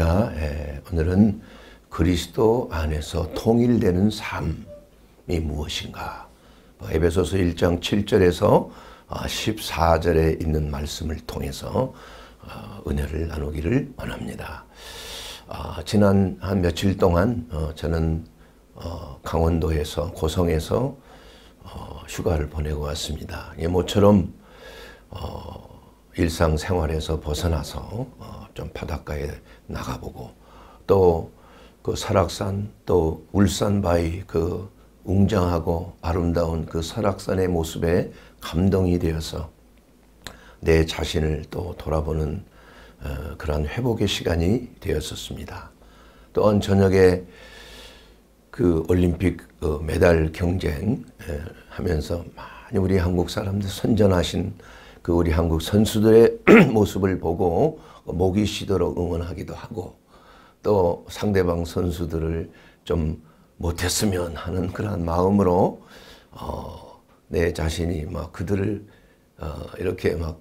제가 예, 오늘은 그리스도 안에서 통일되는 삶이 무엇인가 뭐 에베소서 1장 7절에서 14절에 아, 있는 말씀을 통해서 아, 은혜를 나누기를 원합니다. 아, 지난 한 며칠 동안 어, 저는 어, 강원도에서 고성에서 어, 휴가를 보내고 왔습니다. 모처럼 일상생활에서 벗어나서 어, 좀 바닷가에 나가보고 또 그 설악산 또 울산 바위 그 웅장하고 아름다운 그 설악산의 모습에 감동이 되어서 내 자신을 또 돌아보는 어, 그러한 회복의 시간이 되었었습니다. 또한 저녁에 그 올림픽 그 메달 경쟁 하면서 많이 우리 한국 사람들 선전하신 그 우리 한국 선수들의 모습을 보고 목이 쉬도록 응원하기도 하고 또 상대방 선수들을 좀 못했으면 하는 그러한 마음으로 어, 내 자신이 막 그들을 어, 이렇게 막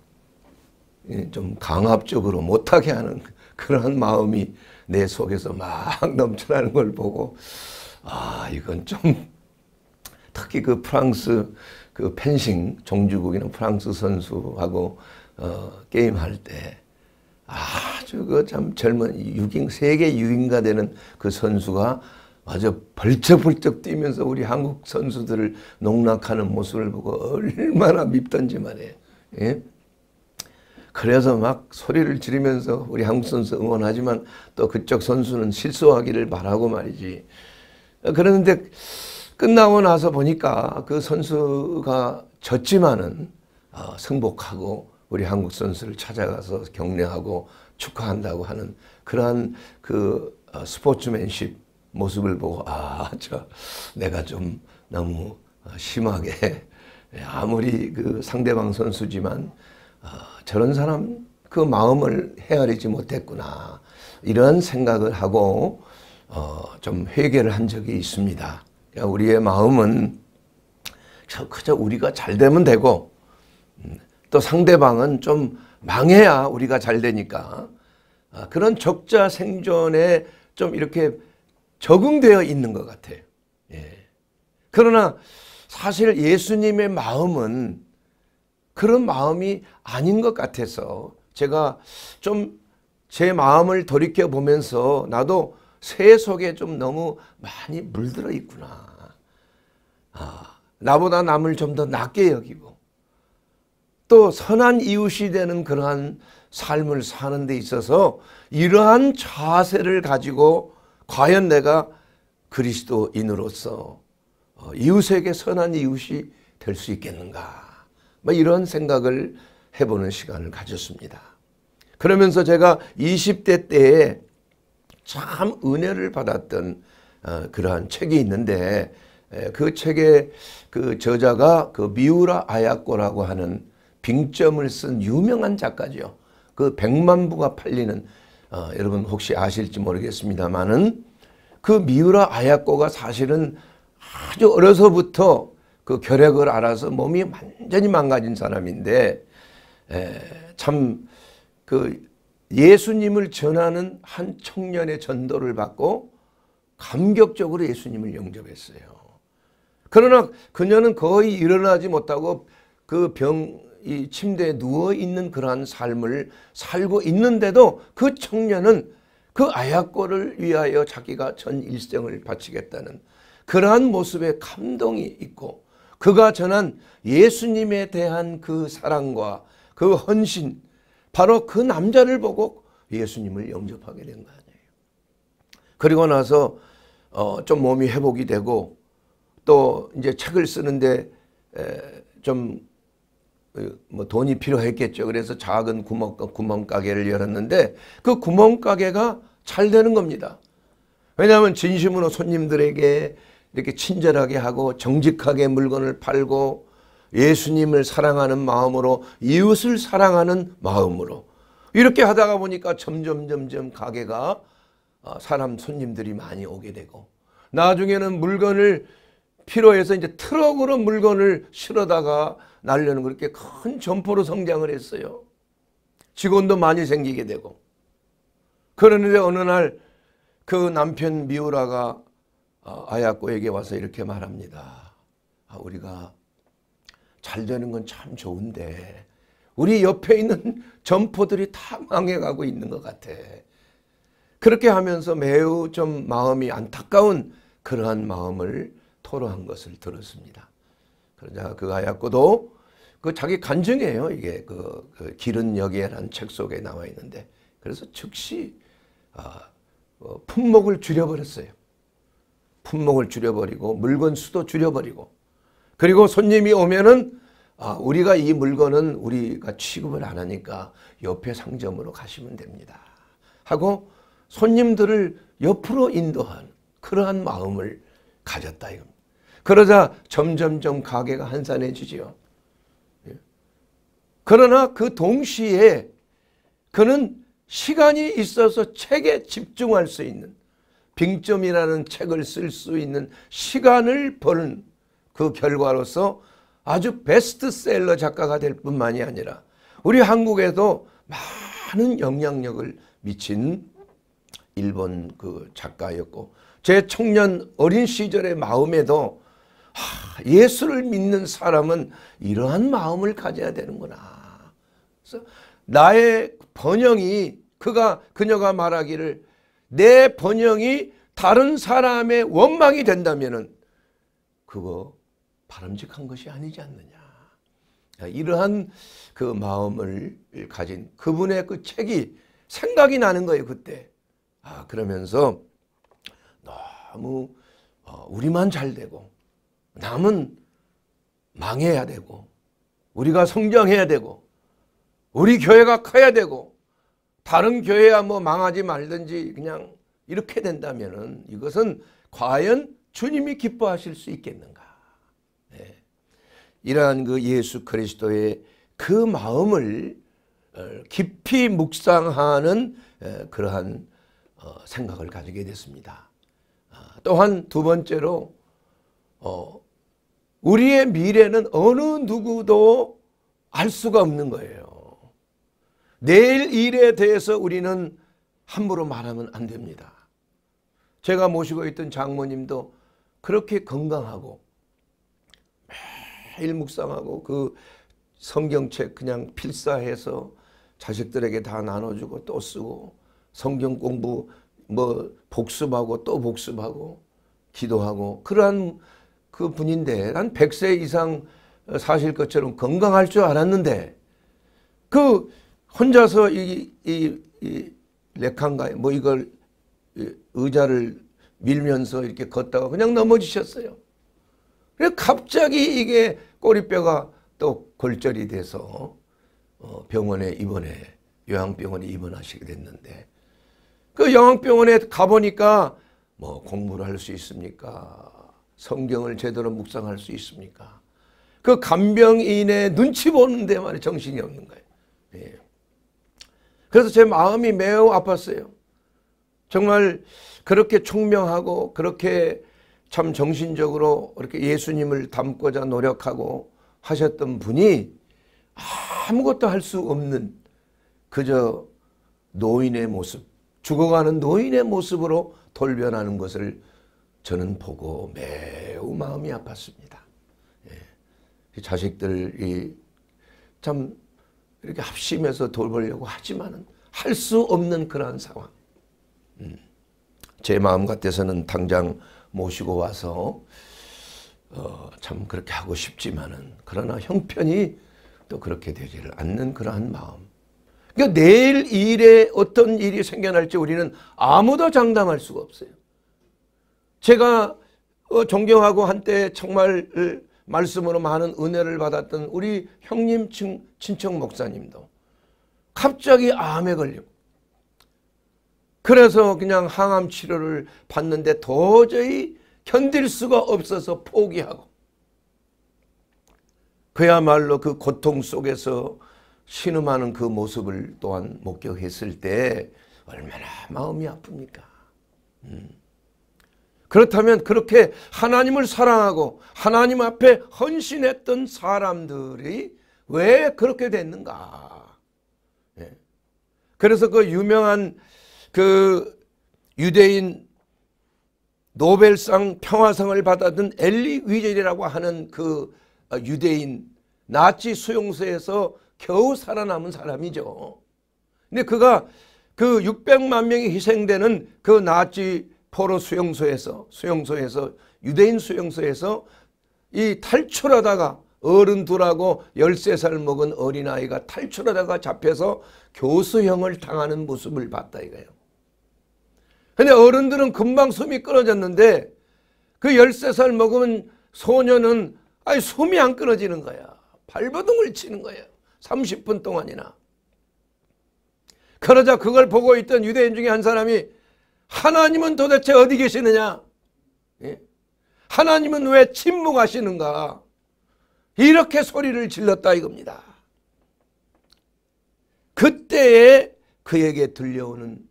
좀 강압적으로 못하게 하는 그러한 마음이 내 속에서 막 넘쳐나는 걸 보고 아 이건 좀 특히 그 프랑스 그 펜싱 종주국이나 프랑스 선수하고 어, 게임할 때 아주 그참 젊은 6인 세계 6인가 되는 그 선수가 아주 벌쩍벌쩍 뛰면서 우리 한국 선수들을 농락하는 모습을 보고 얼마나 밉던지 말이에요. 예? 그래서 막 소리를 지르면서 우리 한국 선수 응원하지만 또 그쪽 선수는 실수하기를 바라고 말이지. 어, 그런데 끝나고 나서 보니까 그 선수가 졌지만은 어, 승복하고 우리 한국 선수를 찾아가서 격려하고 축하한다고 하는 그러한 그 어, 스포츠맨십 모습을 보고 아저 내가 좀 너무 어, 심하게 예, 아무리 그 상대방 선수지만 어, 저런 사람 그 마음을 헤아리지 못했구나 이런 생각을 하고 어, 좀 회개를 한 적이 있습니다. 우리의 마음은 그저 우리가 잘 되면 되고 음, 또 상대방은 좀 망해야 우리가 잘 되니까 아, 그런 적자 생존에 좀 이렇게 적응되어 있는 것 같아요. 예. 그러나 사실 예수님의 마음은 그런 마음이 아닌 것 같아서 제가 좀 제 마음을 돌이켜 보면서 나도 세 속에 좀 너무 많이 물들어 있구나. 아, 나보다 남을 좀 더 낮게 여기고 또 선한 이웃이 되는 그러한 삶을 사는 데 있어서 이러한 자세를 가지고 과연 내가 그리스도인으로서 어, 이웃에게 선한 이웃이 될 수 있겠는가 뭐 이런 생각을 해보는 시간을 가졌습니다. 그러면서 제가 20대 때에 참 은혜를 받았던 어, 그러한 책이 있는데 에, 그 책의 그 저자가 그 미우라 아야코라고 하는 빙점을 쓴 유명한 작가죠. 그 백만 부가 팔리는 어, 여러분 혹시 아실지 모르겠습니다만은 그 미우라 아야코가 사실은 아주 어려서부터 그 결핵을 알아서 몸이 완전히 망가진 사람인데 에, 참그 예수님을 전하는 한 청년의 전도를 받고 감격적으로 예수님을 영접했어요. 그러나 그녀는 거의 일어나지 못하고 그 병, 이 침대에 누워있는 그러한 삶을 살고 있는데도 그 청년은 그 아야꼬를 위하여 자기가 전 일생을 바치겠다는 그러한 모습에 감동이 있고 그가 전한 예수님에 대한 그 사랑과 그 헌신 바로 그 남자를 보고 예수님을 영접하게 된 거 아니에요. 그리고 나서 어, 좀 몸이 회복이 되고 또 이제 책을 쓰는데 좀뭐 그, 돈이 필요했겠죠. 그래서 작은 구멍, 구멍 가게를 열었는데 그 구멍 가게가 잘 되는 겁니다. 왜냐하면 진심으로 손님들에게 이렇게 친절하게 하고 정직하게 물건을 팔고 예수님을 사랑하는 마음으로 이웃을 사랑하는 마음으로 이렇게 하다가 보니까 점점 점점 가게가 아, 사람 손님들이 많이 오게 되고 나중에는 물건을 필요해서 이제 트럭으로 물건을 실어다가 날려는 그렇게 큰 점포로 성장을 했어요. 직원도 많이 생기게 되고 그러는데 어느 날 그 남편 미우라가 아, 아야코에게 와서 이렇게 말합니다. 아, 우리가 잘 되는 건 참 좋은데 우리 옆에 있는 점포들이 다 망해가고 있는 것 같아. 그렇게 하면서 매우 좀 마음이 안타까운 그러한 마음을 토로한 것을 들었습니다. 그러자 그 아야코도 그 자기 간증이에요. 이게 그, 그 길은 여기에라는 책 속에 나와 있는데 그래서 즉시 아, 어, 품목을 줄여버렸어요. 품목을 줄여버리고 물건 수도 줄여버리고 그리고 손님이 오면은 아, 우리가 이 물건은 우리가 취급을 안 하니까 옆에 상점으로 가시면 됩니다. 하고 손님들을 옆으로 인도한 그러한 마음을 가졌다 이겁니다. 그러자 점점점 가게가 한산해지지 예. 그러나 그 동시에 그는 시간이 있어서 책에 집중할 수 있는 빙점이라는 책을 쓸 수 있는 시간을 버는 그 결과로서 아주 베스트셀러 작가가 될 뿐만이 아니라 우리 한국에도 많은 영향력을 미친 일본 그 작가였고 제 청년 어린 시절의 마음에도 하, 예수를 믿는 사람은 이러한 마음을 가져야 되는구나. 그래서 나의 번영이 그가 그녀가 말하기를 내 번영이 다른 사람의 원망이 된다면은 그거 바람직한 것이 아니지 않느냐. 이러한 그 마음을 가진 그분의 그 책이 생각이 나는 거예요 그때. 아 그러면서 너무 어, 우리만 잘 되고 남은 망해야 되고 우리가 성장해야 되고 우리 교회가 커야 되고 다른 교회야 뭐 망하지 말든지 그냥 이렇게 된다면은 이것은 과연 주님이 기뻐하실 수 있겠는가? 이러한 그 예수 그리스도의 그 마음을 어, 깊이 묵상하는 그러한 어, 생각을 가지게 됐습니다. 아, 또한 두 번째로 어, 우리의 미래는 어느 누구도 알 수가 없는 거예요. 내일 일에 대해서 우리는 함부로 말하면 안 됩니다. 제가 모시고 있던 장모님도 그렇게 건강하고 매일 묵상하고 그 성경책 그냥 필사해서 자식들에게 다 나눠주고 또 쓰고 성경 공부 뭐 복습하고 또 복습하고 기도하고 그러한 그 분인데 난 100세 이상 사실 것처럼 건강할 줄 알았는데 그 혼자서 이, 이, 이 렉한가에 뭐 이걸 의자를 밀면서 이렇게 걷다가 그냥 넘어지셨어요. 그래 갑자기 이게 꼬리뼈가 또 골절이 돼서 어, 병원에 입원해 요양병원에 입원하시게 됐는데 그 요양병원에 가보니까 뭐 공부를 할 수 있습니까? 성경을 제대로 묵상할 수 있습니까? 그 간병인의 눈치 보는 데만 정신이 없는 거예요. 예. 그래서 제 마음이 매우 아팠어요. 정말 그렇게 총명하고 그렇게 참 정신적으로 이렇게 예수님을 닮고자 노력하고 하셨던 분이 아무것도 할 수 없는 그저 노인의 모습, 죽어가는 노인의 모습으로 돌변하는 것을 저는 보고 매우 마음이 아팠습니다. 예. 그 자식들이 참 이렇게 합심해서 돌보려고 하지만은 할 수 없는 그러한 상황. 음. 제 마음 같아서는 당장 모시고 와서 어, 참 그렇게 하고 싶지만은 그러나 형편이 또 그렇게 되지를 않는 그러한 마음. 그러니까 내일 일에 어떤 일이 생겨날지 우리는 아무도 장담할 수가 없어요. 제가 어, 존경하고 한때 정말 말씀으로 많은 은혜를 받았던 우리 형님 친, 친척 목사님도 갑자기 암에 걸리고 그래서 그냥 항암 치료를 받는데 도저히 견딜 수가 없어서 포기하고 그야말로 그 고통 속에서 신음하는 그 모습을 또한 목격했을 때 얼마나 마음이 아픕니까? 음. 그렇다면 그렇게 하나님을 사랑하고 하나님 앞에 헌신했던 사람들이 왜 그렇게 됐는가? 예. 그래서 그 유명한 그 유대인 노벨상 평화상을 받았던 엘리 위젤이라고 하는 그 어, 유대인 나치 수용소에서 겨우 살아남은 사람이죠. 근데 그가 그 600만 명이 희생되는 그 나치 포로 수용소에서 수용소에서 유대인 수용소에서 이 탈출하다가 어른 둘라고 13살 먹은 어린아이가 탈출하다가 잡혀서 교수형을 당하는 모습을 봤다 이거예요. 근데 어른들은 금방 숨이 끊어졌는데 그 13살 먹은 소녀는 아니 숨이 안 끊어지는 거야. 발버둥을 치는 거야. 30분 동안이나. 그러자 그걸 보고 있던 유대인 중에 한 사람이 하나님은 도대체 어디 계시느냐? 예? 하나님은 왜 침묵하시는가? 이렇게 소리를 질렀다 이겁니다. 그때에 그에게 들려오는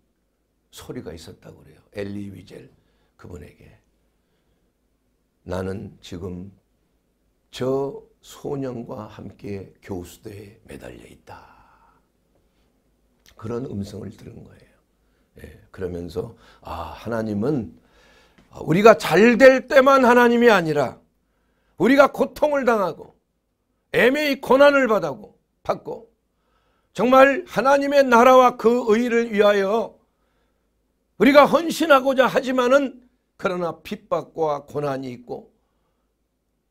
소리가 있었다고 그래요. 엘리 위젤 그분에게. 나는 지금 저 소년과 함께 교수대에 매달려 있다. 그런 음성을 들은 거예요. 예, 그러면서 아 하나님은 우리가 잘 될 때만 하나님이 아니라 우리가 고통을 당하고 애매히 고난을 받고 정말 하나님의 나라와 그 의를 위하여 우리가 헌신하고자 하지만은 그러나 핍박과 고난이 있고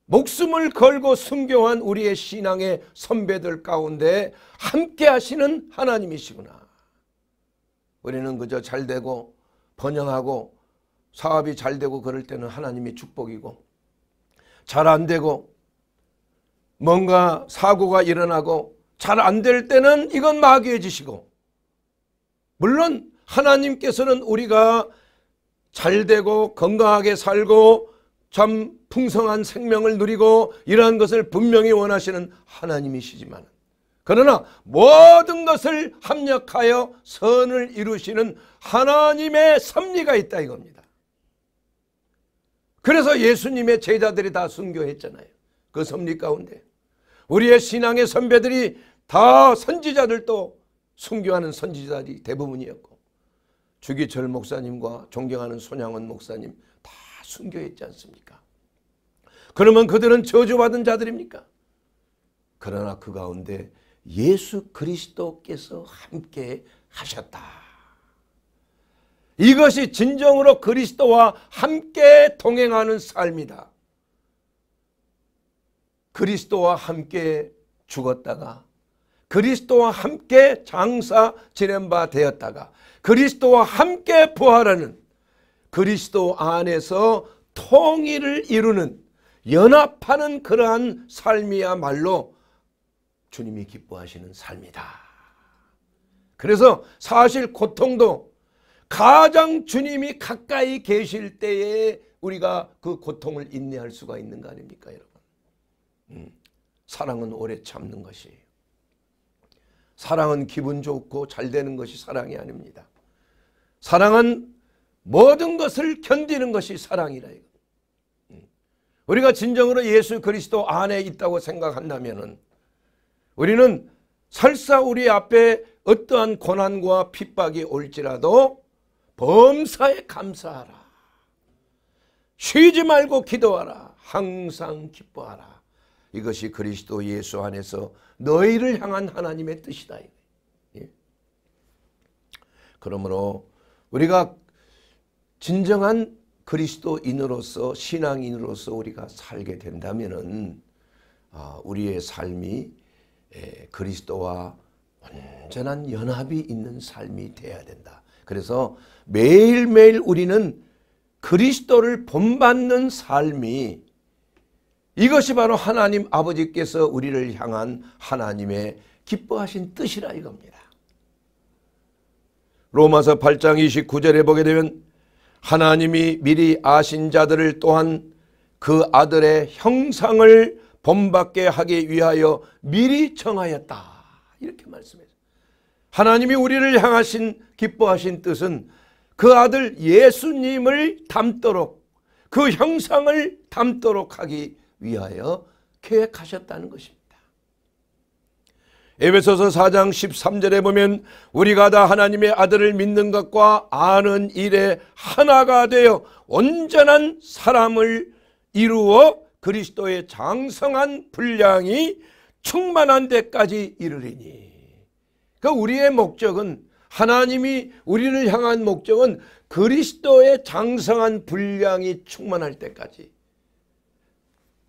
목숨을 걸고 순교한 우리의 신앙의 선배들 가운데 함께 하시는 하나님이시구나. 우리는 그저 잘 되고 번영하고 사업이 잘 되고 그럴 때는 하나님의 축복이고 잘 안 되고 뭔가 사고가 일어나고 잘 안될 때는 이건 마귀해짓시고 물론 하나님께서는 우리가 잘 되고 건강하게 살고 참 풍성한 생명을 누리고 이러한 것을 분명히 원하시는 하나님이시지만 그러나 모든 것을 합력하여 선을 이루시는 하나님의 섭리가 있다 이겁니다. 그래서 예수님의 제자들이 다 순교했잖아요. 그 섭리 가운데 우리의 신앙의 선배들이 다 선지자들도 순교하는 선지자들이 대부분이었고 주기철 목사님과 존경하는 손양원 목사님 다 순교 있지 않습니까? 그러면 그들은 저주받은 자들입니까? 그러나 그 가운데 예수 그리스도께서 함께 하셨다. 이것이 진정으로 그리스도와 함께 동행하는 삶이다. 그리스도와 함께 죽었다가 그리스도와 함께 장사 지낸 바 되었다가 그리스도와 함께 부활하는 그리스도 안에서 통일을 이루는 연합하는 그러한 삶이야말로 주님이 기뻐하시는 삶이다. 그래서 사실 고통도 가장 주님이 가까이 계실 때에 우리가 그 고통을 인내할 수가 있는 거 아닙니까 여러분. 음, 사랑은 오래 참는 것이에요. 사랑은 기분 좋고 잘 되는 것이 사랑이 아닙니다. 사랑은 모든 것을 견디는 것이 사랑이라. 음. 우리가 진정으로 예수 그리스도 안에 있다고 생각한다면 우리는 설사 우리 앞에 어떠한 고난과 핍박이 올지라도 범사에 감사하라. 쉬지 말고 기도하라. 항상 기뻐하라. 이것이 그리스도 예수 안에서 너희를 향한 하나님의 뜻이다. 예. 그러므로 우리가 진정한 그리스도인으로서 신앙인으로서 우리가 살게 된다면은 아, 우리의 삶이 그리스도와 완전한 연합이 있는 삶이 돼야 된다. 그래서 매일매일 우리는 그리스도를 본받는 삶이 이것이 바로 하나님 아버지께서 우리를 향한 하나님의 기뻐하신 뜻이라 이겁니다. 로마서 8장 29절에 보게 되면 하나님이 미리 아신 자들을 또한 그 아들의 형상을 본받게 하기 위하여 미리 청하였다 이렇게 말씀해요. 하나님이 우리를 향하신 기뻐하신 뜻은 그 아들 예수님을 닮도록 그 형상을 닮도록 하기 위하여 계획하셨다는 것입니다. 에베소서 4장 13절에 보면 우리가 다 하나님의 아들을 믿는 것과 아는 일에 하나가 되어 온전한 사람을 이루어 그리스도의 장성한 분량이 충만한 데까지 이르리니 그 우리의 목적은 하나님이 우리를 향한 목적은 그리스도의 장성한 분량이 충만할 때까지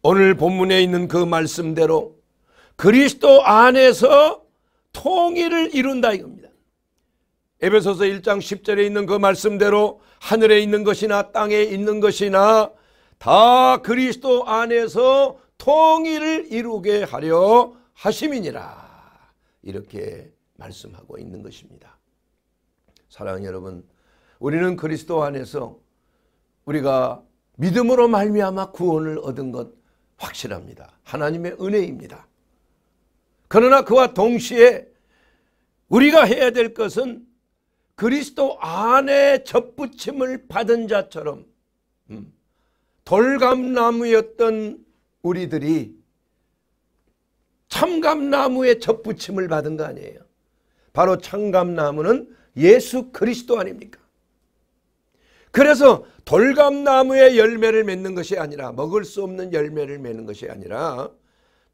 오늘 본문에 있는 그 말씀대로 그리스도 안에서 통일을 이룬다 이겁니다. 에베소서 1장 10절에 있는 그 말씀대로 하늘에 있는 것이나 땅에 있는 것이나 다 그리스도 안에서 통일을 이루게 하려 하심이니라. 이렇게 말씀하고 있는 것입니다. 사랑하는 여러분, 우리는 그리스도 안에서 우리가 믿음으로 말미암아 구원을 얻은 것 확실합니다. 하나님의 은혜입니다. 그러나 그와 동시에 우리가 해야 될 것은 그리스도 안에 접붙임을 받은 자처럼 음, 돌감나무였던 우리들이 참감나무에 접붙임을 받은 거 아니에요. 바로 참감나무는 예수 그리스도 아닙니까? 그래서 돌감나무의 열매를 맺는 것이 아니라 먹을 수 없는 열매를 맺는 것이 아니라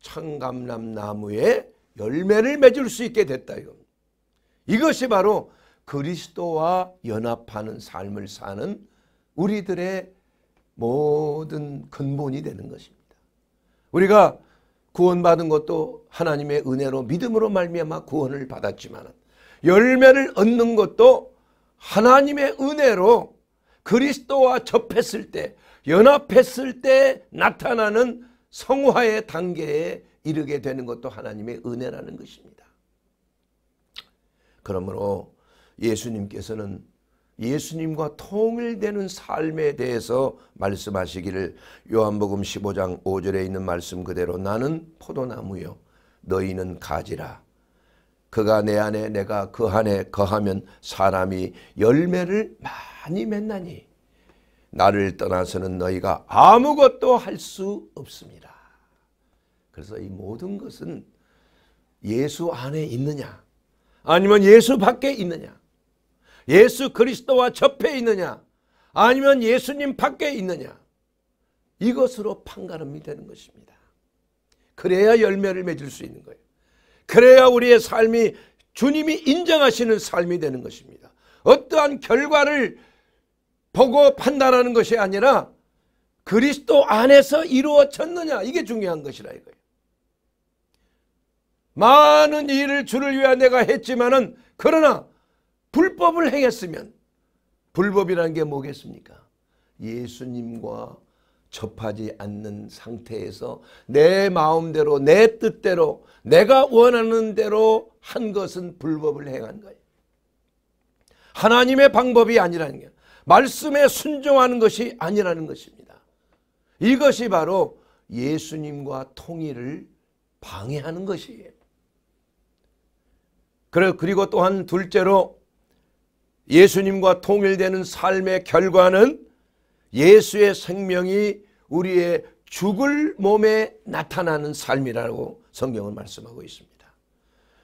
청감람 나무에 열매를 맺을 수 있게 됐다 이것이 바로 그리스도와 연합하는 삶을 사는 우리들의 모든 근본이 되는 것입니다. 우리가 구원받은 것도 하나님의 은혜로 믿음으로 말미암아 구원을 받았지만 열매를 얻는 것도 하나님의 은혜로 그리스도와 접했을 때 연합했을 때 나타나는 성화의 단계에 이르게 되는 것도 하나님의 은혜라는 것입니다. 그러므로 예수님께서는 예수님과 통일되는 삶에 대해서 말씀하시기를 요한복음 15장 5절에 있는 말씀 그대로 나는 포도나무요 너희는 가지라 그가 내 안에 내가 그 안에 거하면 사람이 열매를 많이 맺나니 나를 떠나서는 너희가 아무것도 할 수 없습니다. 그래서 이 모든 것은 예수 안에 있느냐 아니면 예수 밖에 있느냐 예수 그리스도와 접해 있느냐 아니면 예수님 밖에 있느냐 이것으로 판가름이 되는 것입니다. 그래야 열매를 맺을 수 있는 거예요. 그래야 우리의 삶이 주님이 인정하시는 삶이 되는 것입니다. 어떠한 결과를 보고 판단하는 것이 아니라 그리스도 안에서 이루어졌느냐 이게 중요한 것이라 이거예요. 많은 일을 주를 위하여 내가 했지만은 그러나 불법을 행했으면 불법이라는 게 뭐겠습니까? 예수님과 접하지 않는 상태에서 내 마음대로 내 뜻대로 내가 원하는 대로 한 것은 불법을 행한 거예요. 하나님의 방법이 아니라는 거예요. 말씀에 순종하는 것이 아니라는 것입니다. 이것이 바로 예수님과 통일을 방해하는 것이에요. 그리고 또한 둘째로 예수님과 통일되는 삶의 결과는 예수의 생명이 우리의 죽을 몸에 나타나는 삶이라고 성경은 말씀하고 있습니다.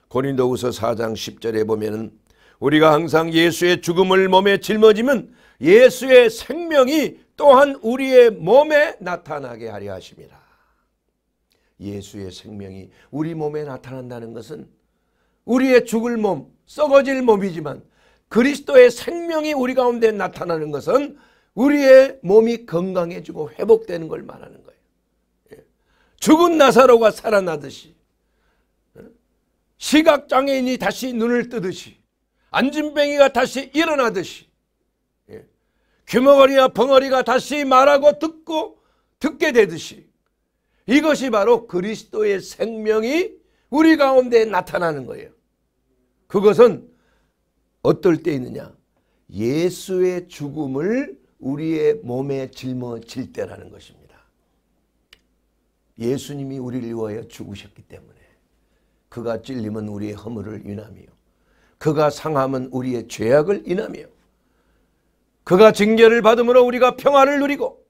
고린도후서 4장 10절에 보면 우리가 항상 예수의 죽음을 몸에 짊어지면 예수의 생명이 또한 우리의 몸에 나타나게 하려 하십니다. 예수의 생명이 우리 몸에 나타난다는 것은 우리의 죽을 몸, 썩어질 몸이지만 그리스도의 생명이 우리 가운데 나타나는 것은 우리의 몸이 건강해지고 회복되는 걸 말하는 거예요. 예. 죽은 나사로가 살아나듯이 예. 시각장애인이 다시 눈을 뜨듯이 안진뱅이가 다시 일어나듯이 귀머거리와 벙어리가 다시 말하고 듣고 듣게 되듯이 이것이 바로 그리스도의 생명이 우리 가운데 나타나는 거예요. 그것은 어떨 때 있느냐? 예수의 죽음을 우리의 몸에 짊어질 때라는 것입니다. 예수님이 우리를 위하여 죽으셨기 때문에 그가 찔림은 우리의 허물을 인하며 그가 상함은 우리의 죄악을 인하며 그가 징계를 받음으로 우리가 평화를 누리고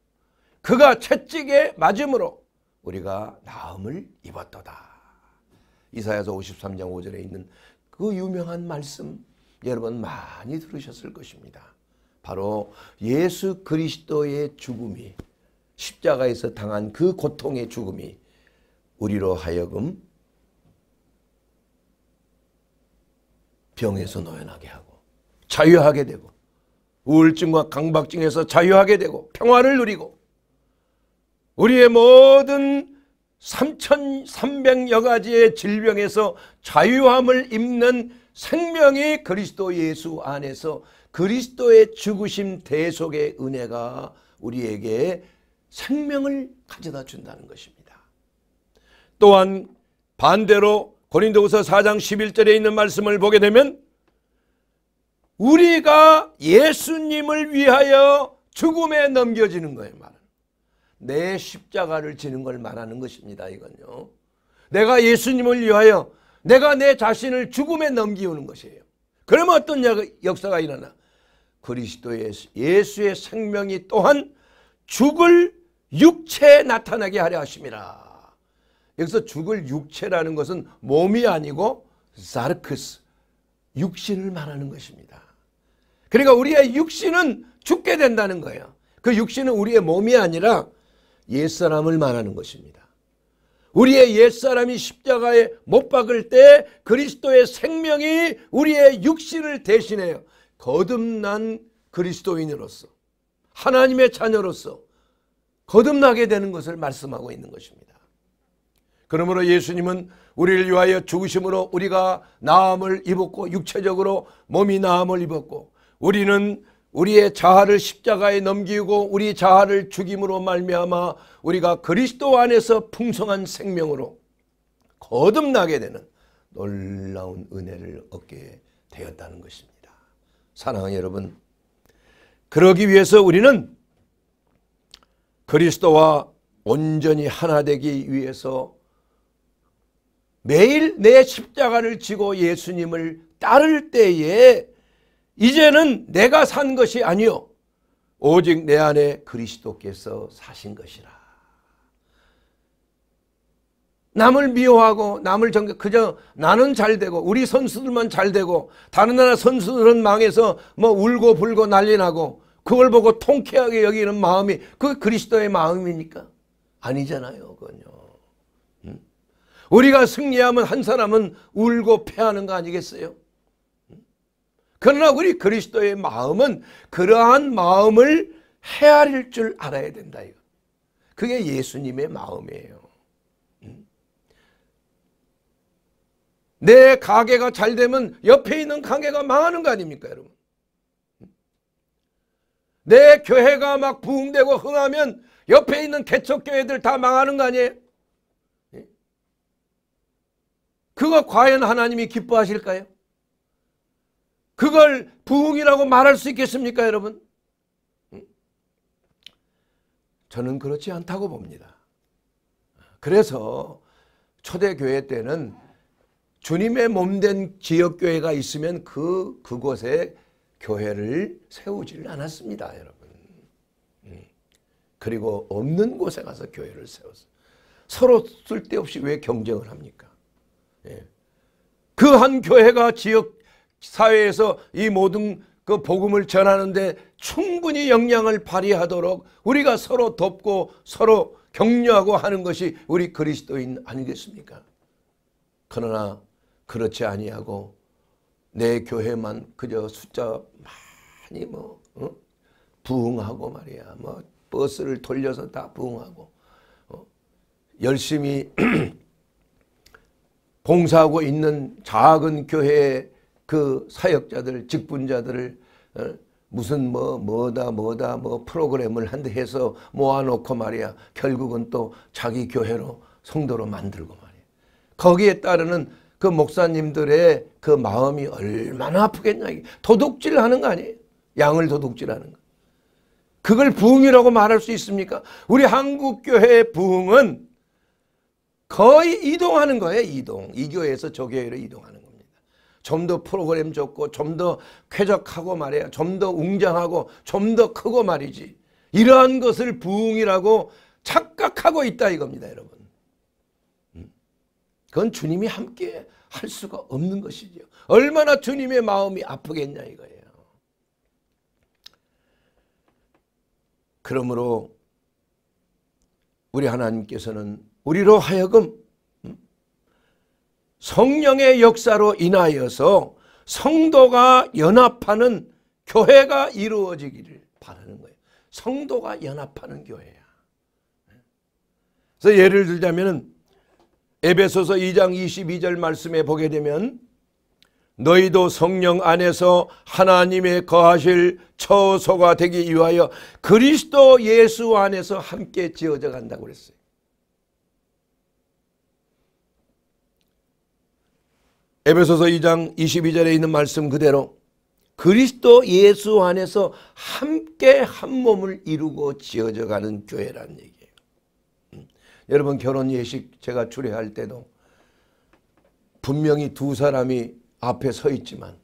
그가 채찍에 맞음으로 우리가 나음을 입었도다. 이사야서 53장 5절에 있는 그 유명한 말씀 여러분 많이 들으셨을 것입니다. 바로 예수 그리스도의 죽음이 십자가에서 당한 그 고통의 죽음이 우리로 하여금 병에서 노연하게 하고 자유하게 되고 우울증과 강박증에서 자유하게 되고 평화를 누리고 우리의 모든 3,300여 가지의 질병에서 자유함을 입는 생명이 그리스도 예수 안에서 그리스도의 죽으심 대속의 은혜가 우리에게 생명을 가져다 준다는 것입니다. 또한 반대로 고린도후서 4장 11절에 있는 말씀을 보게 되면 우리가 예수님을 위하여 죽음에 넘겨지는 거예요. 내 십자가를 지는 걸 말하는 것입니다. 이건요. 내가 예수님을 위하여 내가 내 자신을 죽음에 넘기우는 것이에요. 그러 어떤 역사가 일어나? 그리스도의 예수의 생명이 또한 죽을 육체에 나타나게 하려 하십니다. 여기서 죽을 육체라는 것은 몸이 아니고 사르크스, 육신을 말하는 것입니다. 그러니까 우리의 육신은 죽게 된다는 거예요. 그 육신은 우리의 몸이 아니라 옛사람을 말하는 것입니다. 우리의 옛사람이 십자가에 못 박을 때 그리스도의 생명이 우리의 육신을 대신해요. 거듭난 그리스도인으로서 하나님의 자녀로서 거듭나게 되는 것을 말씀하고 있는 것입니다. 그러므로 예수님은 우리를 위하여 죽으심으로 우리가 나음을 입었고 육체적으로 몸이 나음을 입었고 우리는 우리의 자아를 십자가에 넘기고 우리 자아를 죽임으로 말미암아 우리가 그리스도 안에서 풍성한 생명으로 거듭나게 되는 놀라운 은혜를 얻게 되었다는 것입니다. 사랑하는 여러분, 그러기 위해서 우리는 그리스도와 온전히 하나 되기 위해서 매일 내 십자가를 지고 예수님을 따를 때에 이제는 내가 산 것이 아니요 오직 내 안에 그리스도께서 사신 것이라. 남을 미워하고 남을 정격 그저 나는 잘 되고 우리 선수들만 잘 되고 다른 나라 선수들은 망해서 뭐 울고 불고 난리 나고 그걸 보고 통쾌하게 여기는 마음이 그 그리스도의 마음입니까? 아니잖아요, 그건요. 우리가 승리하면 한 사람은 울고 패하는 거 아니겠어요? 그러나 우리 그리스도의 마음은 그러한 마음을 헤아릴 줄 알아야 된다. 그게 예수님의 마음이에요. 내 가게가 잘 되면 옆에 있는 가게가 망하는 거 아닙니까 여러분? 내 교회가 막 부흥되고 흥하면 옆에 있는 개척교회들 다 망하는 거 아니에요? 그거 과연 하나님이 기뻐하실까요? 그걸 부흥이라고 말할 수 있겠습니까 여러분? 저는 그렇지 않다고 봅니다. 그래서 초대교회 때는 주님의 몸된 지역교회가 있으면 그, 그곳에 교회를 세우질 않았습니다, 여러분. 그리고 없는 곳에 가서 교회를 세웠어요. 서로 쓸데없이 왜 경쟁을 합니까? 예. 그 한 교회가 지역 사회에서 이 모든 그 복음을 전하는데 충분히 영향을 발휘하도록 우리가 서로 돕고 서로 격려하고 하는 것이 우리 그리스도인 아니겠습니까? 그러나 그렇지 아니하고 내 교회만 그저 숫자 많이 뭐 어? 부흥하고 말이야 뭐 버스를 돌려서 다 부흥하고 어? 열심히 봉사하고 있는 작은 교회에 그 사역자들, 직분자들을 어? 무슨 뭐 뭐다 뭐다 뭐 프로그램을 한 대 해서 모아놓고 말이야 결국은 또 자기 교회로 성도로 만들고 말이야 거기에 따르는 그 목사님들의 그 마음이 얼마나 아프겠냐 도둑질하는 거 아니에요 양을 도둑질하는 거 그걸 부흥이라고 말할 수 있습니까 우리 한국 교회의 부흥은 거의 이동하는 거예요 이동 이 교회에서 저 교회로 이동하는 거예요. 좀더 프로그램 좋고 좀 더 쾌적하고 말이야 좀 더 웅장하고 좀 더 크고 말이지 이러한 것을 부흥이라고 착각하고 있다 이겁니다 여러분 음. 그건 주님이 함께 할 수가 없는 것이죠 얼마나 주님의 마음이 아프겠냐 이거예요 그러므로 우리 하나님께서는 우리로 하여금 성령의 역사로 인하여서 성도가 연합하는 교회가 이루어지기를 바라는 거예요. 성도가 연합하는 교회야. 그래서 예를 들자면 에베소서 2장 22절 말씀에 보게 되면 너희도 성령 안에서 하나님의 거하실 처소가 되기 위하여 그리스도 예수 안에서 함께 지어져 간다고 그랬어요. 에베소서 2장 22절에 있는 말씀 그대로 그리스도 예수 안에서 함께 한 몸을 이루고 지어져 가는 교회라는 얘기예요. 음. 여러분 결혼 예식 제가 주례할 때도 분명히 두 사람이 앞에 서 있지만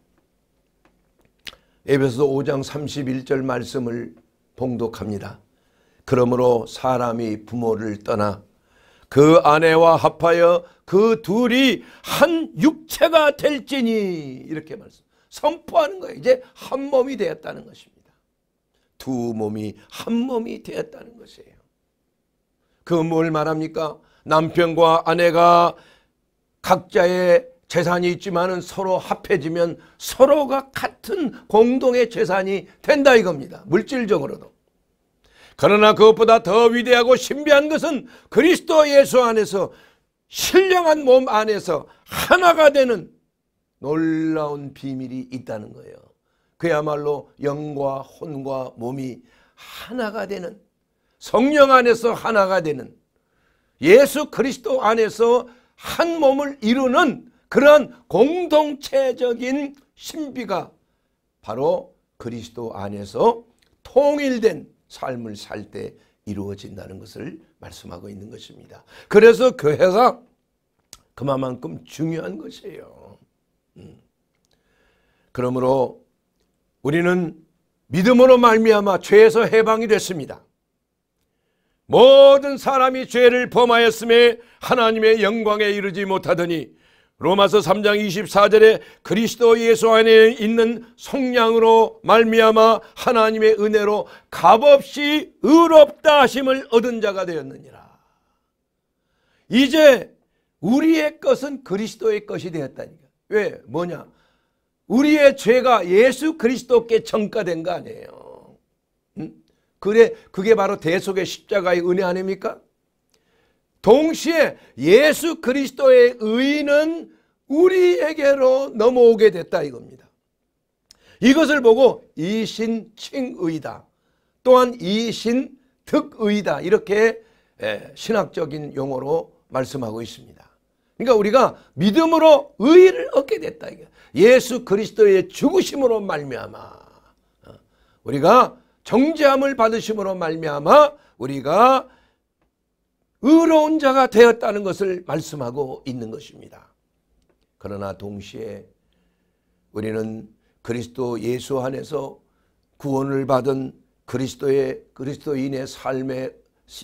에베소서 5장 31절 말씀을 봉독합니다. 그러므로 사람이 부모를 떠나 그 아내와 합하여 그 둘이 한 육체가 될지니 이렇게 말씀 선포하는 거예요. 이제 한 몸이 되었다는 것입니다. 두 몸이 한 몸이 되었다는 것이에요. 그 뭘 말합니까? 남편과 아내가 각자의 재산이 있지만 서로 합해지면 서로가 같은 공동의 재산이 된다 이겁니다. 물질적으로도. 그러나 그것보다 더 위대하고 신비한 것은 그리스도 예수 안에서 신령한 몸 안에서 하나가 되는 놀라운 비밀이 있다는 거예요. 그야말로 영과 혼과 몸이 하나가 되는 성령 안에서 하나가 되는 예수 그리스도 안에서 한 몸을 이루는 그러 공동체적인 신비가 바로 그리스도 안에서 통일된 삶을 살 때 이루어진다는 것을 말씀하고 있는 것입니다. 그래서 교회가 그만큼 중요한 것이에요. 음. 그러므로 우리는 믿음으로 말미암아 죄에서 해방이 됐습니다. 모든 사람이 죄를 범하였음에 하나님의 영광에 이르지 못하더니 로마서 3장 24절에 그리스도 예수 안에 있는 성량으로 말미암아 하나님의 은혜로 값없이 의롭다 하심을 얻은 자가 되었느니라. 이제 우리의 것은 그리스도의 것이 되었다니까. 왜? 뭐냐? 우리의 죄가 예수 그리스도께 정가된 거 아니에요. 응? 그래 그게 바로 대속의 십자가의 은혜 아닙니까? 동시에 예수 그리스도의 의는 우리에게로 넘어오게 됐다 이겁니다. 이것을 보고 이신칭의다. 또한 이신득의다. 이렇게 신학적인 용어로 말씀하고 있습니다. 그러니까 우리가 믿음으로 의를 얻게 됐다. 예수 그리스도의 죽으심으로 말미암아 어, 우리가 정죄함을 받으심으로 말미암아 우리가 의로운 자가 되었다는 것을 말씀하고 있는 것입니다. 그러나 동시에 우리는 그리스도 예수 안에서 구원을 받은 그리스도의 그리스도인의 삶의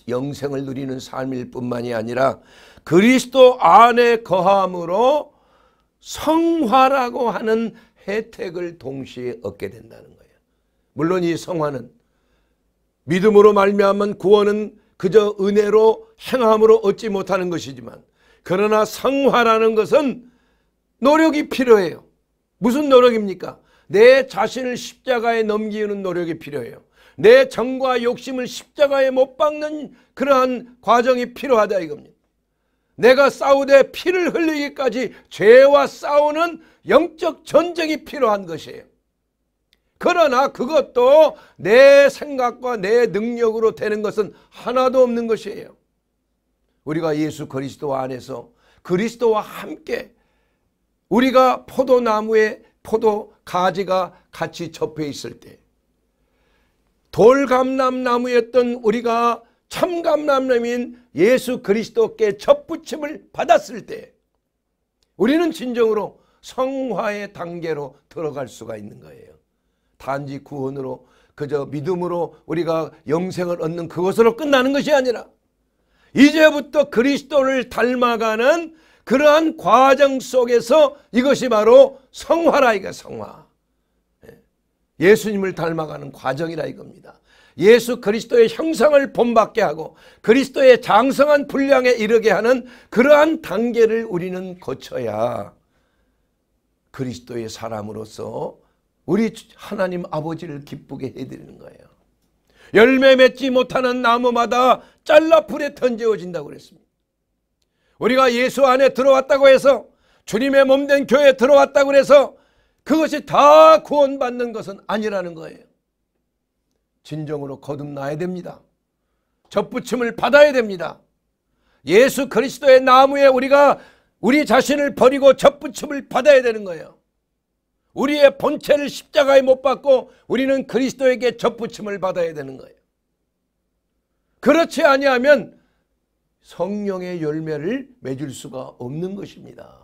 영생을 누리는 삶일 뿐만이 아니라 그리스도 안에 거함으로 성화라고 하는 혜택을 동시에 얻게 된다는 거예요. 물론 이 성화는 믿음으로 말미암은 구원은 그저 은혜로 행함으로 얻지 못하는 것이지만 그러나 성화라는 것은 노력이 필요해요. 무슨 노력입니까? 내 자신을 십자가에 넘기는 노력이 필요해요. 내 정과 욕심을 십자가에 못 박는 그러한 과정이 필요하다 이겁니다. 내가 싸우되 피를 흘리기까지 죄와 싸우는 영적 전쟁이 필요한 것이에요. 그러나 그것도 내 생각과 내 능력으로 되는 것은 하나도 없는 것이에요. 우리가 예수 그리스도 안에서 그리스도와 함께 우리가 포도나무에 포도 가지가 같이 접해 있을 때 돌감람나무였던 우리가 참감람나무인 예수 그리스도께 접붙임을 받았을 때 우리는 진정으로 성화의 단계로 들어갈 수가 있는 거예요. 단지 구원으로 그저 믿음으로 우리가 영생을 얻는 그것으로 끝나는 것이 아니라 이제부터 그리스도를 닮아가는 그러한 과정 속에서 이것이 바로 성화라 이거 성화. 예. 예수님을 닮아가는 과정이라 이겁니다. 예수 그리스도의 형상을 본받게 하고 그리스도의 장성한 분량에 이르게 하는 그러한 단계를 우리는 거쳐야 그리스도의 사람으로서 우리 하나님 아버지를 기쁘게 해드리는 거예요. 열매 맺지 못하는 나무마다 잘라 불에 던져진다고 그랬습니다. 우리가 예수 안에 들어왔다고 해서 주님의 몸 된 교회에 들어왔다고 해서 그것이 다 구원받는 것은 아니라는 거예요. 진정으로 거듭나야 됩니다. 접붙임을 받아야 됩니다. 예수 그리스도의 나무에 우리가 우리 자신을 버리고 접붙임을 받아야 되는 거예요. 우리의 본체를 십자가에 못박고 우리는 그리스도에게 접붙임을 받아야 되는 거예요. 그렇지 아니하면 성령의 열매를 맺을 수가 없는 것입니다.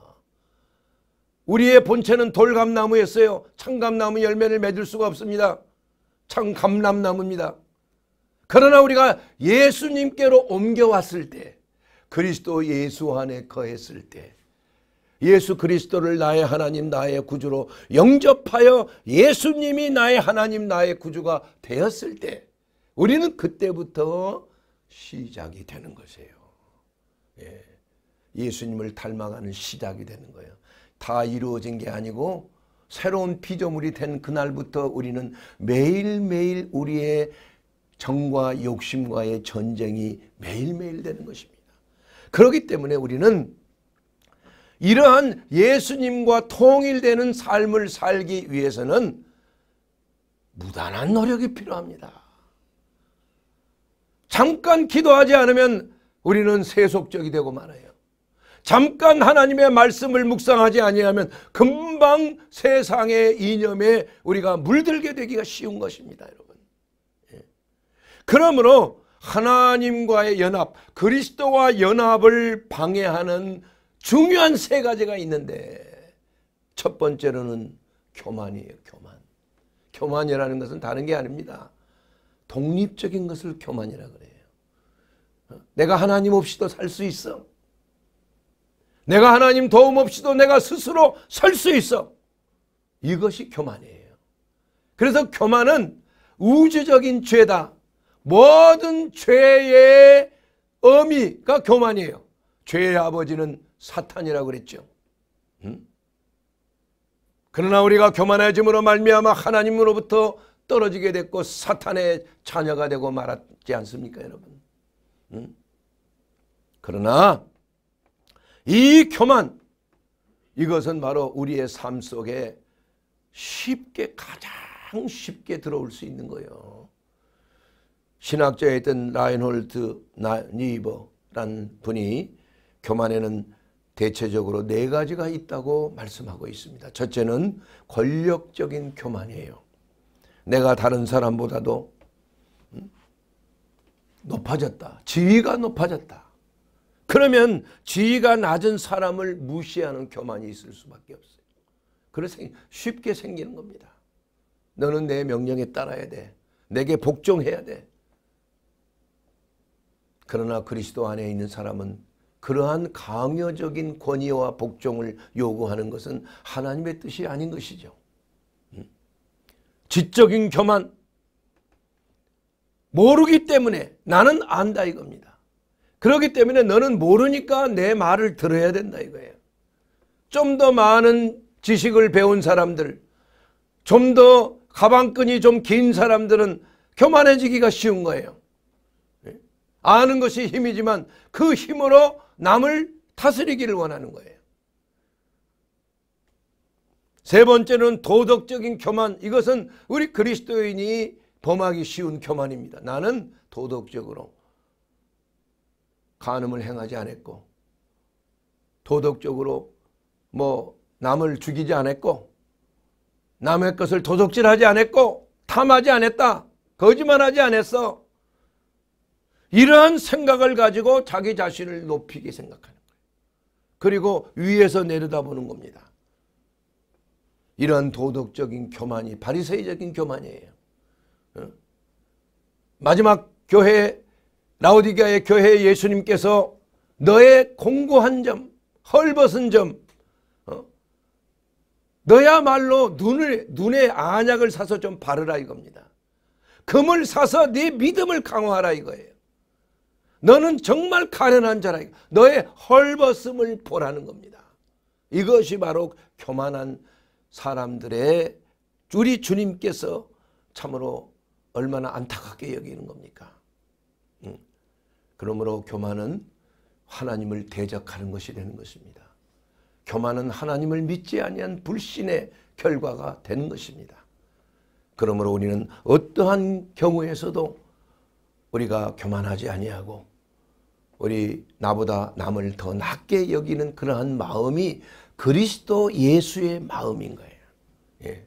우리의 본체는 돌감나무였어요. 참감나무 열매를 맺을 수가 없습니다. 참감람나무입니다. 그러나 우리가 예수님께로 옮겨왔을 때 그리스도 예수 안에 거했을 때 예수 그리스도를 나의 하나님 나의 구주로 영접하여 예수님이 나의 하나님 나의 구주가 되었을 때 우리는 그때부터 시작이 되는 것이에요. 예. 수님을 닮아가는 시작이 되는 거예요. 다 이루어진 게 아니고 새로운 피조물이 된 그날부터 우리는 매일매일 우리의 정과 욕심과의 전쟁이 매일매일 되는 것입니다. 그렇기 때문에 우리는 이러한 예수님과 통일되는 삶을 살기 위해서는 무단한 노력이 필요합니다. 잠깐 기도하지 않으면 우리는 세속적이 되고 말아요. 잠깐 하나님의 말씀을 묵상하지 아니하면 금방 세상의 이념에 우리가 물들게 되기가 쉬운 것입니다, 여러분. 예. 그러므로 하나님과의 연합, 그리스도와 연합을 방해하는 중요한 세 가지가 있는데 첫 번째로는 교만이에요. 교만. 교만이라는 것은 다른 게 아닙니다. 독립적인 것을 교만이라 그래요. 내가 하나님 없이도 살 수 있어. 내가 하나님 도움 없이도 내가 스스로 설수 있어. 이것이 교만이에요. 그래서 교만은 우주적인 죄다. 모든 죄의 의미가 교만이에요. 죄의 아버지는 사탄이라고 그랬죠. 음? 그러나 우리가 교만해짐으로 말미암아 하나님으로부터 떨어지게 됐고 사탄의 자녀가 되고 말았지 않습니까 여러분. 음? 그러나 이 교만 이것은 바로 우리의 삶 속에 쉽게 가장 쉽게 들어올 수 있는 거예요. 신학자였던 라인홀트 니버라는 분이 교만에는 대체적으로 네 가지가 있다고 말씀하고 있습니다. 첫째는 권력적인 교만이에요. 내가 다른 사람보다도 음? 높아졌다. 지위가 높아졌다. 그러면 지위가 낮은 사람을 무시하는 교만이 있을 수밖에 없어요. 그래서 쉽게 생기는 겁니다. 너는 내 명령에 따라야 돼. 내게 복종해야 돼. 그러나 그리스도 안에 있는 사람은 그러한 강요적인 권위와 복종을 요구하는 것은 하나님의 뜻이 아닌 것이죠. 음? 지적인 교만 모르기 때문에 나는 안다 이겁니다. 그렇기 때문에 너는 모르니까 내 말을 들어야 된다 이거예요. 좀 더 많은 지식을 배운 사람들 좀 더 가방끈이 좀 긴 사람들은 교만해지기가 쉬운 거예요. 예? 아는 것이 힘이지만 그 힘으로 남을 다스리기를 원하는 거예요. 세 번째는 도덕적인 교만. 이것은 우리 그리스도인이 범하기 쉬운 교만입니다. 나는 도덕적으로 간음을 행하지 않았고 도덕적으로 뭐 남을 죽이지 않았고 남의 것을 도둑질하지 않았고 탐하지 않았다. 거짓말하지 않았어. 이러한 생각을 가지고 자기 자신을 높이게 생각하는 거예요. 그리고 위에서 내려다보는 겁니다. 이런 도덕적인 교만이 바리새이적인 교만이에요. 마지막 교회 라우디가의 교회 예수님께서 너의 공고한 점, 헐벗은 점, 어? 너야말로 눈을 눈에 안약을 사서 좀 바르라 이겁니다. 금을 사서 네 믿음을 강화하라 이거예요. 너는 정말 가련한 자라. 너의 헐벗음을 보라는 겁니다. 이것이 바로 교만한 사람들의 우리 주님께서 참으로 얼마나 안타깝게 여기는 겁니까? 그러므로 교만은 하나님을 대적하는 것이 되는 것입니다. 교만은 하나님을 믿지 아니한 불신의 결과가 되는 것입니다. 그러므로 우리는 어떠한 경우에서도 우리가 교만하지 아니하고 우리 나보다 남을 더 낮게 여기는 그러한 마음이 그리스도 예수의 마음인 거예요. 예.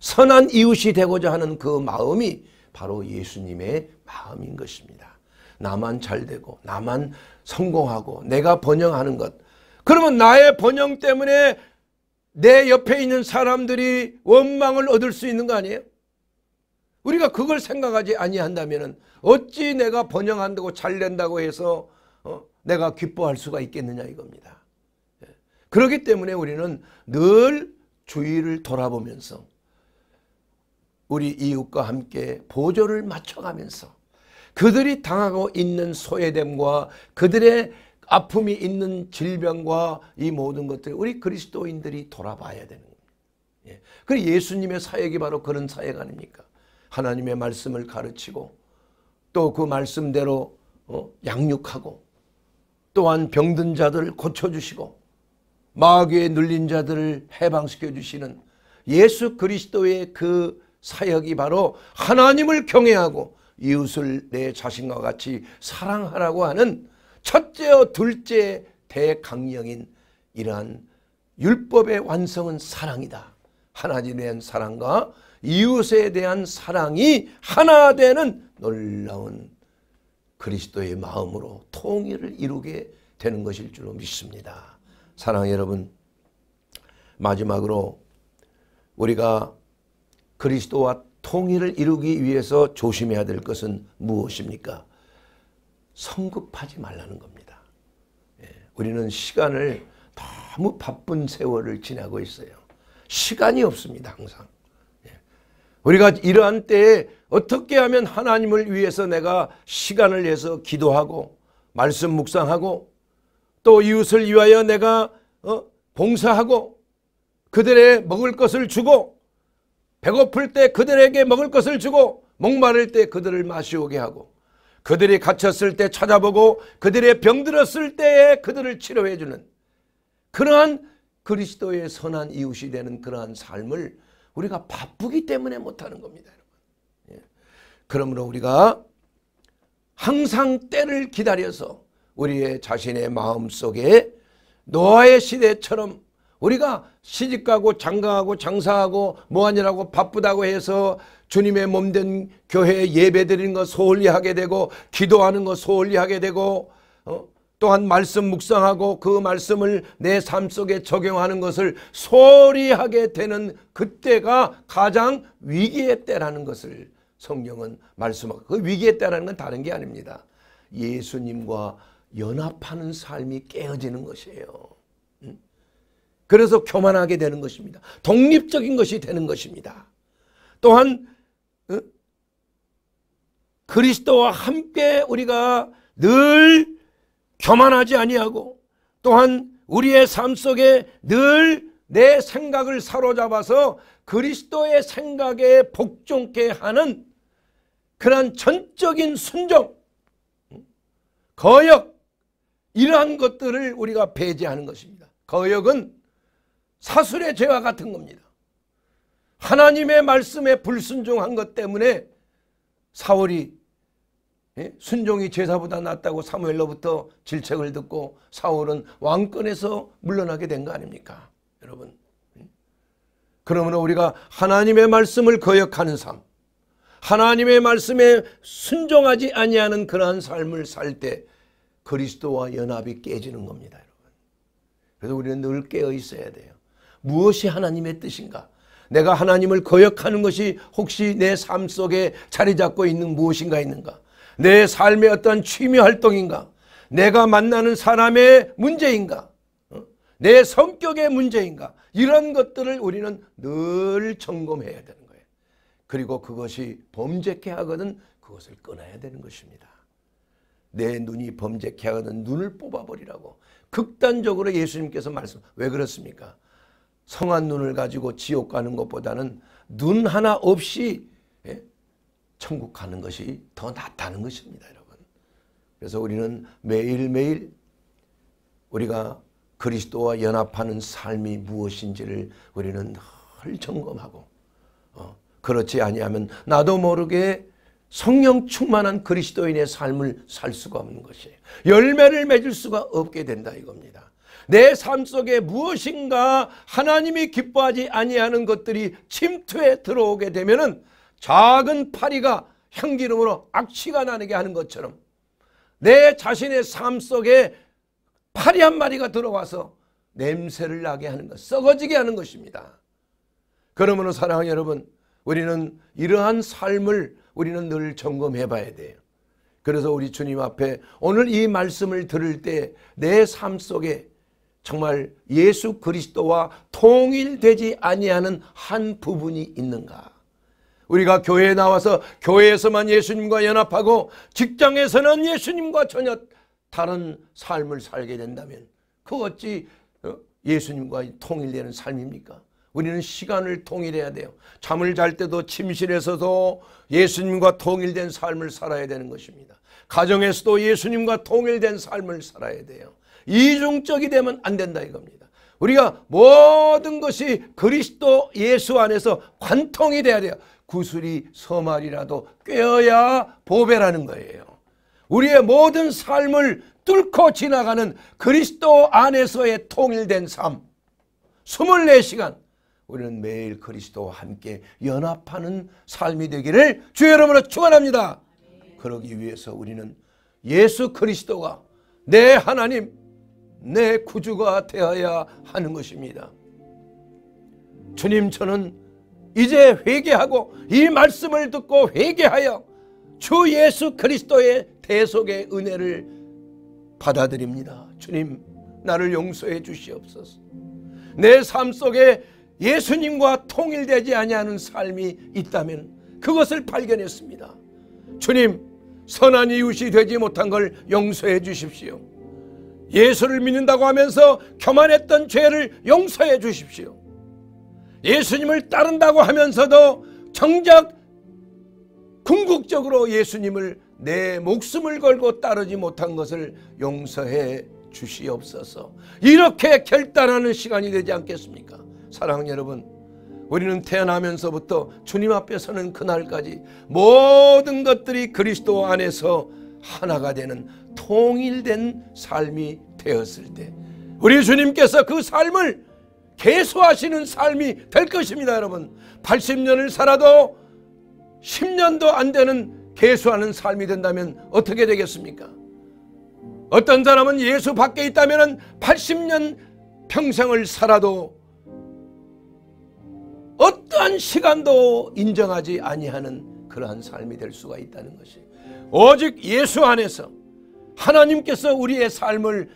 선한 이웃이 되고자 하는 그 마음이 바로 예수님의 마음인 것입니다. 나만 잘 되고 나만 성공하고 내가 번영하는 것. 그러면 나의 번영 때문에 내 옆에 있는 사람들이 원망을 얻을 수 있는 거 아니에요? 우리가 그걸 생각하지 아니한다면 어찌 내가 번영한다고 잘 된다고 해서 내가 기뻐할 수가 있겠느냐 이겁니다. 예. 그렇기 때문에 우리는 늘 주위를 돌아보면서 우리 이웃과 함께 보조를 맞춰가면서 그들이 당하고 있는 소외됨과 그들의 아픔이 있는 질병과 이 모든 것들 우리 그리스도인들이 돌아봐야 되는 겁니다. 예. 예수님의 사역이 바로 그런 사역 아닙니까? 하나님의 말씀을 가르치고 또 그 말씀대로 어? 양육하고 또한 병든 자들을 고쳐주시고 마귀에 눌린 자들을 해방시켜 주시는 예수 그리스도의 그 사역이 바로 하나님을 경외하고 이웃을 내 자신과 같이 사랑하라고 하는 첫째와 둘째 대강령인 이러한 율법의 완성은 사랑이다. 하나님에 대한 사랑과 이웃에 대한 사랑이 하나 되는 놀라운 그리스도의 마음으로 통일을 이루게 되는 것일 줄로 믿습니다. 사랑 여러분, 마지막으로 우리가 그리스도와 통일을 이루기 위해서 조심해야 될 것은 무엇입니까? 성급하지 말라는 겁니다. 예, 우리는 시간을 너무 바쁜 세월을 지나고 있어요. 시간이 없습니다, 항상. 예, 우리가 이러한 때에 어떻게 하면 하나님을 위해서 내가 시간을 내서 기도하고 말씀 묵상하고 또 이웃을 위하여 내가 어? 봉사하고 그들의 먹을 것을 주고 배고플 때 그들에게 먹을 것을 주고 목마를 때 그들을 마시오게 하고 그들이 갇혔을 때 찾아보고 그들의 병들었을 때에 그들을 치료해 주는 그러한 그리스도의 선한 이웃이 되는 그러한 삶을 우리가 바쁘기 때문에 못하는 겁니다. 그러므로 우리가 항상 때를 기다려서 우리의 자신의 마음 속에 노아의 시대처럼 우리가 시집가고 장가하고 장사하고 뭐하느라고 바쁘다고 해서 주님의 몸된 교회에 예배 드리는 거 소홀히 하게 되고 기도하는 거 소홀히 하게 되고 어? 또한 말씀 묵상하고 그 말씀을 내 삶 속에 적용하는 것을 소홀히 하게 되는 그때가 가장 위기의 때라는 것을 성경은 말씀하고 그 위기에 따르는 건 다른 게 아닙니다. 예수님과 연합하는 삶이 깨어지는 것이에요. 그래서 교만하게 되는 것입니다. 독립적인 것이 되는 것입니다. 또한 그리스도와 함께 우리가 늘 교만하지 아니하고 또한 우리의 삶 속에 늘 내 생각을 사로잡아서 그리스도의 생각에 복종케 하는 그러한 전적인 순종, 거역 이러한 것들을 우리가 배제하는 것입니다. 거역은 사술의 죄와 같은 겁니다. 하나님의 말씀에 불순종한 것 때문에 사울이 예, 순종이 제사보다 낫다고 사무엘로부터 질책을 듣고 사울은 왕권에서 물러나게 된 거 아닙니까? 여러분 그러므로 우리가 하나님의 말씀을 거역하는 삶, 하나님의 말씀에 순종하지 아니하는 그러한 삶을 살 때 그리스도와 연합이 깨지는 겁니다. 여러분. 그래서 우리는 늘 깨어 있어야 돼요. 무엇이 하나님의 뜻인가? 내가 하나님을 거역하는 것이 혹시 내 삶 속에 자리 잡고 있는 무엇인가 있는가? 내 삶의 어떤 취미 활동인가? 내가 만나는 사람의 문제인가? 어? 내 성격의 문제인가? 이런 것들을 우리는 늘 점검해야 되는 거예요. 그리고 그것이 범죄케 하거든 그것을 끊어야 되는 것입니다. 내 눈이 범죄케 하거든 눈을 뽑아버리라고 극단적으로 예수님께서 말씀 왜 그렇습니까? 성한 눈을 가지고 지옥 가는 것보다는 눈 하나 없이 예? 천국 가는 것이 더 낫다는 것입니다. 여러분. 그래서 우리는 매일매일 우리가 그리스도와 연합하는 삶이 무엇인지를 우리는 늘 점검하고 어, 그렇지 아니하면 나도 모르게 성령 충만한 그리스도인의 삶을 살 수가 없는 것이에요. 열매를 맺을 수가 없게 된다 이겁니다. 내 삶 속에 무엇인가 하나님이 기뻐하지 아니하는 것들이 침투에 들어오게 되면은 작은 파리가 향기름으로 악취가 나게 하는 것처럼 내 자신의 삶 속에 파리 한 마리가 들어와서 냄새를 나게 하는 것, 썩어지게 하는 것입니다. 그러므로 사랑하는 여러분, 우리는 이러한 삶을 우리는 늘 점검해 봐야 돼요. 그래서 우리 주님 앞에 오늘 이 말씀을 들을 때 내 삶 속에 정말 예수 그리스도와 통일되지 아니하는 한 부분이 있는가? 우리가 교회에 나와서 교회에서만 예수님과 연합하고 직장에서는 예수님과 전혀 다른 삶을 살게 된다면 그 어찌 어, 예수님과 통일되는 삶입니까? 우리는 시간을 통일해야 돼요. 잠을 잘 때도 침실에서도 예수님과 통일된 삶을 살아야 되는 것입니다. 가정에서도 예수님과 통일된 삶을 살아야 돼요. 이중적이 되면 안 된다 이겁니다. 우리가 모든 것이 그리스도 예수 안에서 관통이 돼야 돼요. 구슬이 서말이라도 꿰어야 보배라는 거예요. 우리의 모든 삶을 뚫고 지나가는 그리스도 안에서의 통일된 삶. 24시간 우리는 매일 그리스도와 함께 연합하는 삶이 되기를 주의 이름으로 축원합니다. 그러기 위해서 우리는 예수 그리스도가 내 하나님, 내 구주가 되어야 하는 것입니다. 주님 저는 이제 회개하고 이 말씀을 듣고 회개하여 주 예수 그리스도의 대속의 은혜를 받아들입니다. 주님, 나를 용서해 주시옵소서. 내 삶 속에 예수님과 통일되지 아니하는 삶이 있다면 그것을 발견했습니다. 주님, 선한 이웃이 되지 못한 걸 용서해 주십시오. 예수를 믿는다고 하면서 교만했던 죄를 용서해 주십시오. 예수님을 따른다고 하면서도 정작 궁극적으로 예수님을 내 목숨을 걸고 따르지 못한 것을 용서해 주시옵소서. 이렇게 결단하는 시간이 되지 않겠습니까? 사랑하는 여러분, 우리는 태어나면서부터 주님 앞에 서는 그날까지 모든 것들이 그리스도 안에서 하나가 되는 통일된 삶이 되었을 때 우리 주님께서 그 삶을 계속하시는 삶이 될 것입니다 여러분 80년을 살아도 10년도 안 되는 개수하는 삶이 된다면 어떻게 되겠습니까? 어떤 사람은 예수 밖에 있다면 80년 평생을 살아도 어떠한 시간도 인정하지 아니하는 그러한 삶이 될 수가 있다는 것이 오직 예수 안에서 하나님께서 우리의 삶을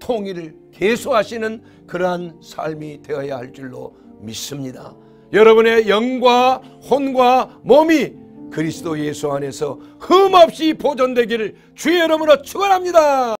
통일을 개수하시는 그러한 삶이 되어야 할 줄로 믿습니다. 여러분의 영과 혼과 몸이 그리스도 예수 안에서 흠없이 보존되기를 주의 이름으로 축원합니다.